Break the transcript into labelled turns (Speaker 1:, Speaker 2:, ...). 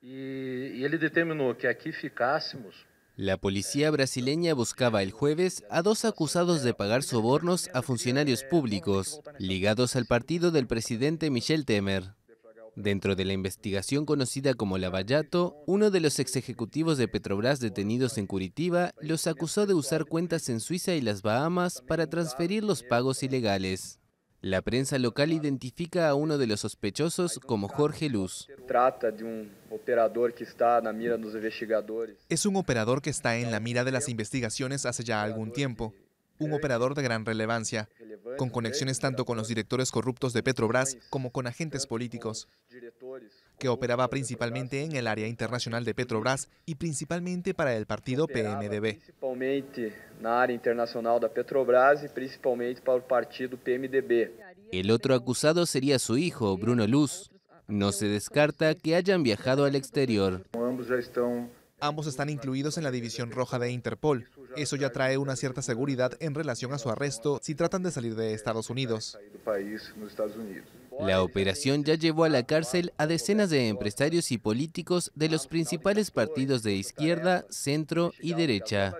Speaker 1: que
Speaker 2: La policía brasileña buscaba el jueves a dos acusados de pagar sobornos a funcionarios públicos ligados al partido del presidente Michel Temer. Dentro de la investigación conocida como Lavallato, uno de los ex ejecutivos de Petrobras detenidos en Curitiba los acusó de usar cuentas en Suiza y las Bahamas para transferir los pagos ilegales. La prensa local identifica a uno de los sospechosos como Jorge Luz.
Speaker 3: Es un operador que está en la mira de las investigaciones hace ya algún tiempo, un operador de gran relevancia con conexiones tanto con los directores corruptos de Petrobras como con agentes políticos, que operaba principalmente en el área internacional de Petrobras y principalmente para el partido PMDB.
Speaker 2: E el otro acusado sería su hijo, Bruno Luz. No se descarta que hayan viajado al exterior.
Speaker 3: Ambos están incluidos en la División Roja de Interpol, eso ya trae una cierta seguridad en relación a su arresto si tratan de salir de Estados Unidos.
Speaker 2: La operación ya llevó a la cárcel a decenas de empresarios y políticos de los principales partidos de izquierda, centro y derecha.